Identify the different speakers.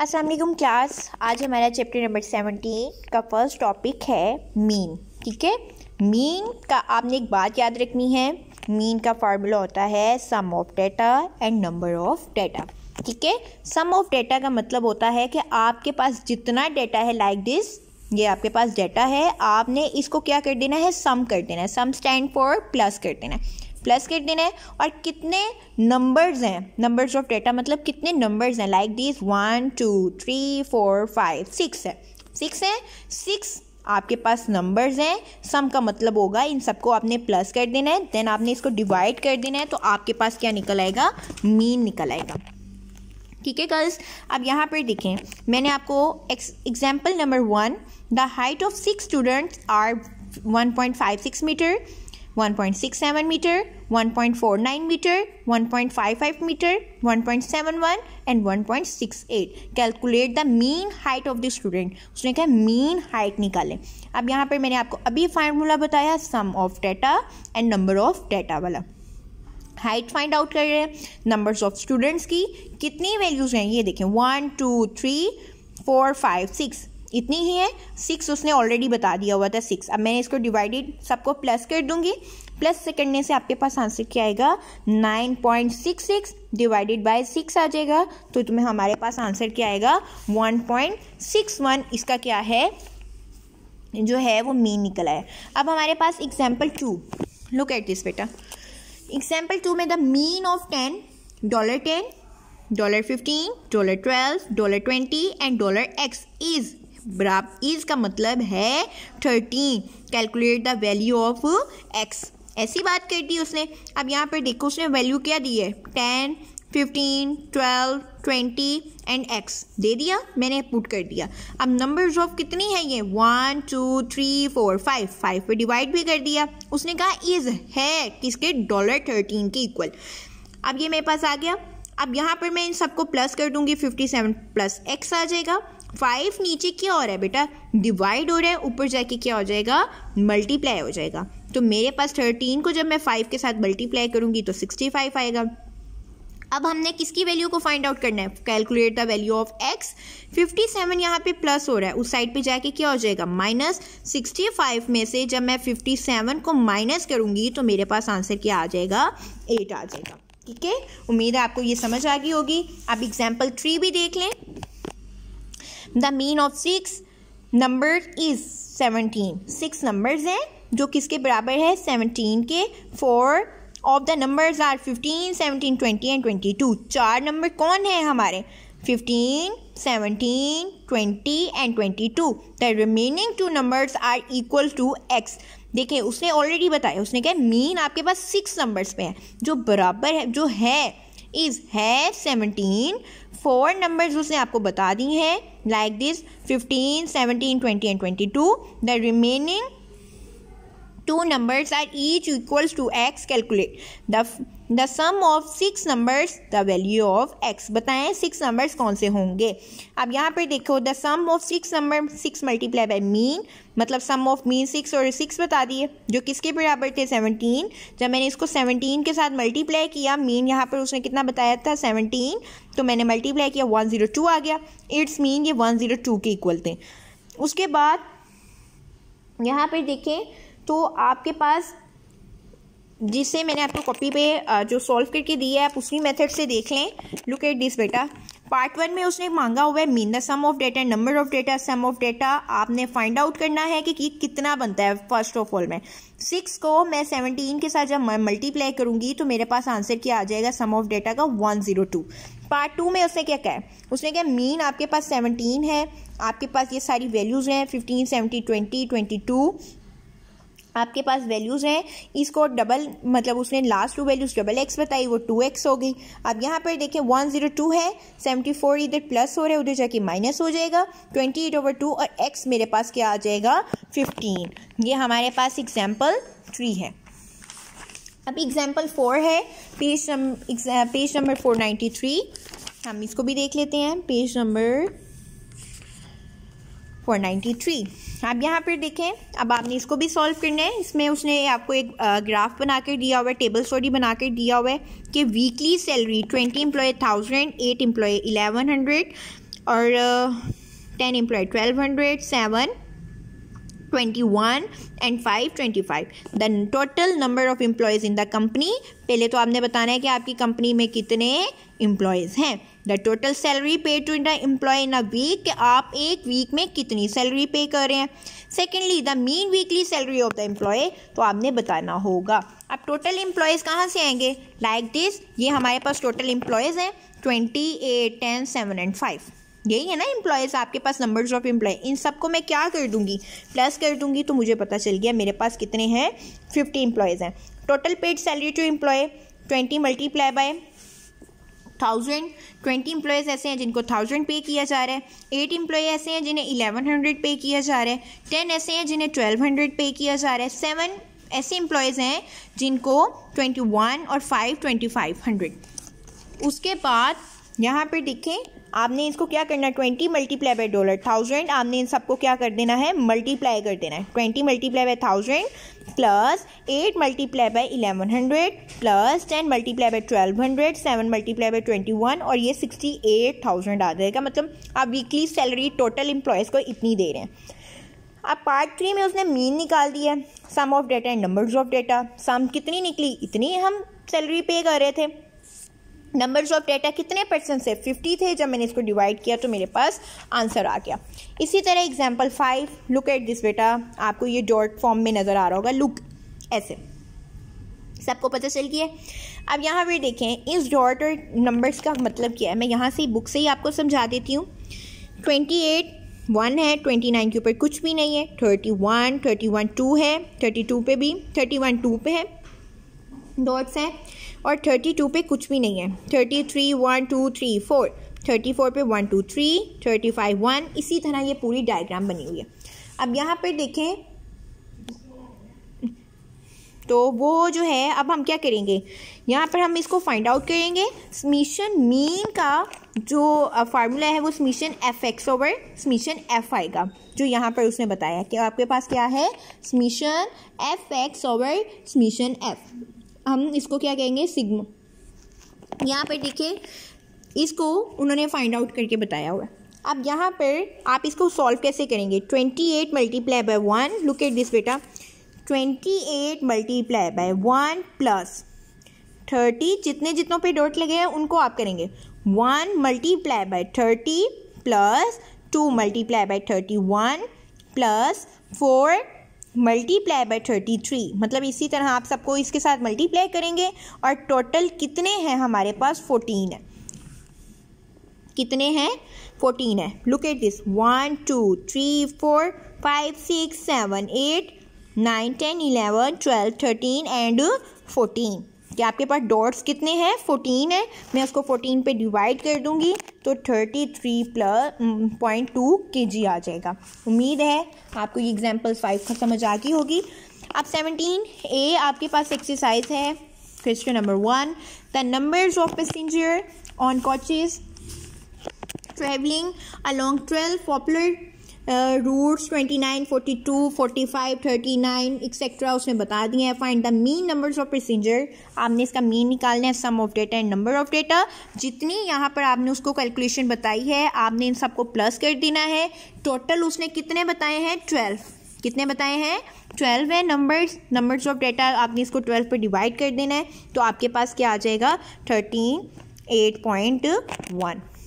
Speaker 1: अस्सलाम वालेकुम क्लास आज हमारा चैप्टर नंबर सेवनटीन का फर्स्ट टॉपिक है मीन ठीक है मीन का आपने एक बात याद रखनी है मीन का फार्मूला होता है sum of data and number of data ठीक है सम ऑफ डेटा का मतलब होता है कि आपके पास जितना डेटा है लाइक like दिस ये आपके पास डेटा है आपने इसको क्या कर देना है सम कर देना है सम स्टैंड फॉर प्लस कर देना है प्लस कितने हैं और कितने नंबर्स हैं नंबर्स ऑफ डेटा मतलब कितने नंबर्स हैं like this one two three four five six है सिक्स है सिक्स आपके पास नंबर्स हैं सम का मतलब होगा इन सबको आपने प्लस कर देना है देन आपने इसको डिवाइड कर देना है तो आपके पास क्या निकल आएगा मीन निकल आएगा ठीक है गर्ल्स अब यहाँ पर देखें मैंने आपको example number one the height of six students are one point five six metre 1.67 meter, 1.49 meter, 1.55 meter, 1.71 and 1.68. Calculate the mean height of the student. उसने कहा mean height निकाले अब यहाँ पर मैंने आपको अभी formula बताया sum of data and number of data वाला हाइट फाइंड आउट कर रहे हैं नंबर्स ऑफ स्टूडेंट्स की कितनी वैल्यूज़ हैं ये देखें one two three four five six इतनी ही है सिक्स उसने ऑलरेडी बता दिया हुआ था सिक्स अब मैंने इसको डिवाइडेड सबको प्लस कर दूंगी प्लस से करने से आपके पास आंसर क्या आएगा nine point six six divided by six आ जाएगा तो तुम्हें हमारे पास आंसर क्या आएगा वन पॉइंट सिक्स वन इसका क्या है जो है वो मीन निकला है अब हमारे पास example two look at this बेटा एग्जाम्पल टू में the mean of ten dollar ten dollar fifteen dollar twelve dollar twenty and dollar x is is का मतलब है thirteen calculate the value of x ऐसी बात कर दी उसने अब यहाँ पर देखो उसने वैल्यू क्या दी है ten fifteen twelve twenty and x दे दिया मैंने पुट कर दिया अब नंबर्स ऑफ कितनी है ये one two three four five five पर डिवाइड भी कर दिया उसने कहा इज है किसके डॉलर थर्टीन के इक्वल अब ये मेरे पास आ गया अब यहाँ पर मैं इन सबको प्लस कर दूंगी फिफ्टी सेवन प्लस एक्स आ जाएगा फाइव नीचे क्या हो रहा है बेटा डिवाइड हो रहा है ऊपर जाके क्या हो जाएगा मल्टीप्लाई हो जाएगा तो मेरे पास थर्टीन को जब मैं फाइव के साथ मल्टीप्लाई करूँगी तो सिक्सटी फाइव आएगा अब हमने किसकी वैल्यू को फाइंड आउट करना है calculate the value of x fifty seven यहाँ पे प्लस हो रहा है उस साइड पे जाके क्या हो जाएगा माइनस सिक्सटी फाइव में से जब मैं फिफ्टी सेवन को माइनस करूँगी तो मेरे पास आंसर क्या आ जाएगा एट आ जाएगा ठीक है उम्मीद है आपको ये समझ आ गई होगी आप एग्जाम्पल थ्री भी देख लें the mean of six number is seventeen six numbers हैं जो किसके बराबर है सेवनटीन के four of the numbers are fifteen seventeen twenty and twenty two चार नंबर कौन है हमारे fifteen seventeen twenty and twenty two the remaining two numbers are equal to x देखिए उसने ऑलरेडी बताया उसने कहा मीन आपके पास सिक्स नंबर्स पे है जो बराबर है जो है इज़ है सेवनटीन फोर नंबर्स उसने आपको बता दी हैं like this fifteen seventeen twenty and twenty two the remaining two numbers are each equals to x calculate the the sum of six numbers the value of x बताएं six numbers कौन से होंगे अब यहाँ पर देखो the sum of six number six multiply by mean मतलब sum of mean six और सिक्स बता दिए जो किसके बराबर थे सेवनटीन जब मैंने इसको सेवनटीन के साथ मल्टीप्लाई किया मीन यहाँ पर उसने कितना बताया था सेवनटीन तो मैंने मल्टीप्लाई किया वन ज़ीरो टू आ गया इट्स मीन ये वन ज़ीरो टू के इक्वल थे उसके बाद यहाँ पर देखें तो आपके पास जिससे मैंने आपको कॉपी पे जो सॉल्व करके दी है आप उसी मेथड से देख लें लुक एट दिस बेटा पार्ट वन में उसने मांगा हुआ है mean the sum of data number of data sum of data आपने फाइंड आउट करना है कि, कितना बनता है फर्स्ट ऑफ ऑल में सिक्स को मैं सेवनटीन के साथ जब मल्टीप्लाई करूंगी तो मेरे पास आंसर क्या आ जाएगा सम ऑफ डेटा का one zero two part two में उसने क्या कहा है उसने क्या मीन आपके पास सेवनटीन है आपके पास ये सारी वैल्यूज़ हैं fifteen seventeen twenty twenty two आपके पास वैल्यूज़ हैं इसको डबल मतलब उसने last two values double x बताई वो टू एक्स हो गई अब यहाँ पर देखें वन जीरो टू है सेवेंटी फोर इधर प्लस हो रहा है उधर जाके माइनस हो जाएगा ट्वेंटी एट ओवर टू और एक्स मेरे पास क्या आ जाएगा फिफ्टीन ये हमारे पास एग्जाम्पल थ्री है अब एग्जाम्पल फोर है page number page number four ninety three हम इसको भी देख लेते हैं page number four ninety three आप यहाँ पर देखें अब आपने इसको भी सॉल्व करना है इसमें उसने आपको एक ग्राफ बना कर दिया हुआ है टेबल स्टोरी बना कर दिया हुआ है कि weekly salary twenty employee thousand eight employee eleven hundred और ten employee twelve hundred seven one and five five the total number of employees in the company पहले तो आपने बताना है कि आपकी कंपनी में कितने एम्प्लॉयज़ हैं the total salary pay to the employee in a week आप एक वीक में कितनी सैलरी पे कर रहे हैं secondly the mean weekly salary of the employee तो आपने बताना होगा अब टोटल एम्प्लॉयज़ कहाँ से आएंगे लाइक like दिस ये हमारे पास टोटल एम्प्लॉयज़ हैं twenty eight ten seven and five यही है ना एम्प्लॉयज़ आपके पास नंबर्स ऑफ एम्प्लॉय इन सबको मैं क्या कर दूंगी प्लस कर दूंगी तो मुझे पता चल गया मेरे पास कितने हैं फिफ्टी एम्प्लॉयज़ हैं total paid salary to employee twenty multiply by thousand twenty employees ऐसे हैं जिनको थाउजेंड पे किया जा रहा है एट इंप्लॉय ऐसे हैं जिन्हें इलेवन हंड्रेड पे किया जा रहा है टेन ऐसे हैं जिन्हें ट्वेल्व हंड्रेड पे किया जा रहा है सेवन ऐसे एम्प्लॉयज़ हैं जिनको ट्वेंटी वन और फाइव ट्वेंटी फाइव हंड्रेड उसके बाद यहाँ पे देखें आपने इसको क्या करना है twenty multiply by dollar thousand आपने इन सबको क्या कर देना है मल्टीप्लाई कर देना है twenty multiply by thousand plus eight multiply by eleven hundred plus ten multiply by twelve hundred seven multiply by twenty one और ये सिक्सटी एट थाउजेंड आ जाएगा मतलब आप वीकली सैलरी टोटल एम्प्लॉयज़ को इतनी दे रहे हैं अब पार्ट थ्री में उसने मीन निकाल दिया sum of data and numbers of data sum कितनी निकली इतनी हम सैलरी पे कर रहे थे नंबर्स ऑफ डेटा कितने परसेंट से फिफ्टी थे जब मैंने इसको डिवाइड किया तो मेरे पास आंसर आ गया इसी तरह example five look at this बेटा आपको ये डॉट फॉर्म में नज़र आ रहा होगा लुक ऐसे सबको पता चल गया अब यहाँ पर देखें इस डॉट और नंबर्स का मतलब क्या है मैं यहाँ से बुक से ही आपको समझा देती हूँ ट्वेंटी एट वन है ट्वेंटी नाइन के ऊपर कुछ भी नहीं है thirty one thirty one two है थर्टी टू पर भी थर्टी वन टू पर है डॉट्स हैं और थर्टी टू पे कुछ भी नहीं है thirty three one two three four thirty four पे one two three thirty five one इसी तरह ये पूरी डायग्राम बनी हुई है अब यहाँ पर देखें तो वो जो है अब हम क्या करेंगे यहाँ पर हम इसको फाइंड आउट करेंगे स्मिशन मीन का जो फार्मूला है वो summation f x over summation f i का जो यहाँ पर उसने बताया कि आपके पास क्या है summation f x over summation f हम इसको क्या कहेंगे सिग्मा यहाँ पर देखिए इसको उन्होंने फाइंड आउट करके बताया हुआ अब यहाँ पर आप इसको सॉल्व कैसे करेंगे twenty eight multiply by one look at this बेटा twenty eight multiply by one plus thirty जितने जितनों पे डॉट लगे हैं उनको आप करेंगे one multiply by thirty plus two multiply by thirty one plus four multiply by thirty three मतलब इसी तरह आप सबको इसके साथ मल्टीप्लाई करेंगे और टोटल कितने हैं हमारे पास फोर्टीन है कितने हैं फोर्टीन है look at this one two three four five six seven eight nine ten eleven twelve thirteen and fourteen कि आपके पास डॉट्स कितने हैं फोर्टीन है मैं उसको फोर्टीन पे डिवाइड कर दूंगी तो thirty three plus point two के जी आ जाएगा उम्मीद है आपको ये एग्जाम्पल फाइव समझ आ गई होगी अब सेवनटीन ए आपके पास एक्सरसाइज है question number one the numbers of passenger on coaches travelling along twelve popular routes twenty nine forty two forty five thirty nine etcetera उसने बता दिए हैं find the mean numbers of procedure आपने इसका mean निकालना है sum of data and number of data जितनी यहाँ पर आपने उसको कैलकुलेशन बताई है आपने इन सबको प्लस कर देना है टोटल उसने कितने बताए हैं ट्वेल्व कितने बताए हैं ट्वेल्व है नंबर्स नंबर्स ऑफ डेटा आपने इसको ट्वेल्व पर डिवाइड कर देना है तो आपके पास क्या आ जाएगा थर्टीन एट पॉइंट वन